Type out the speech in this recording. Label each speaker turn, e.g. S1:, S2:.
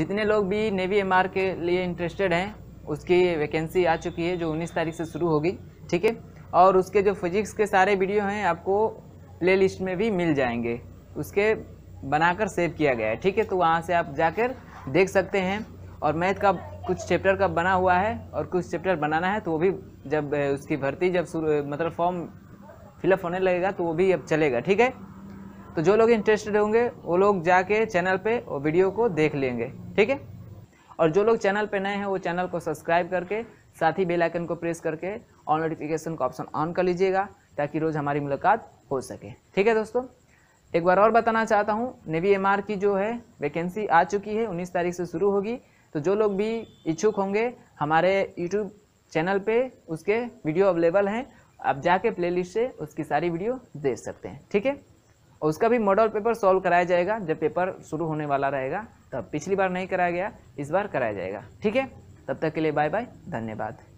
S1: जितने लोग भी नेवी एम के लिए इंटरेस्टेड हैं उसकी वैकेंसी आ चुकी है जो उन्नीस तारीख से शुरू होगी ठीक है और उसके जो फिजिक्स के सारे वीडियो हैं आपको प्लेलिस्ट में भी मिल जाएंगे उसके बनाकर सेव किया गया है ठीक है तो वहाँ से आप जाकर देख सकते हैं और मैथ का कुछ चैप्टर का बना हुआ है और कुछ चैप्टर बनाना है तो वो भी जब उसकी भर्ती जब मतलब फॉर्म फिलअप होने लगेगा तो वो भी अब चलेगा ठीक है तो जो लोग इंटरेस्टेड होंगे वो लोग जाके चैनल पे और वीडियो को देख लेंगे ठीक है और जो लोग चैनल पे नए हैं वो चैनल को सब्सक्राइब करके साथ ही बेल आइकन को प्रेस करके ऑल नोटिफिकेशन का ऑप्शन ऑन कर लीजिएगा ताकि रोज़ हमारी मुलाकात हो सके ठीक है दोस्तों एक बार और बताना चाहता हूँ नेवी एम की जो है वैकेंसी आ चुकी है उन्नीस तारीख से शुरू होगी तो जो लोग भी इच्छुक होंगे हमारे यूट्यूब चैनल पर उसके वीडियो अवेलेबल हैं आप जाके प्लेलिस्ट से उसकी सारी वीडियो देख सकते हैं ठीक है और उसका भी मॉडल पेपर सॉल्व कराया जाएगा जब पेपर शुरू होने वाला रहेगा तब पिछली बार नहीं कराया गया इस बार कराया जाएगा ठीक है तब तक के लिए बाय बाय धन्यवाद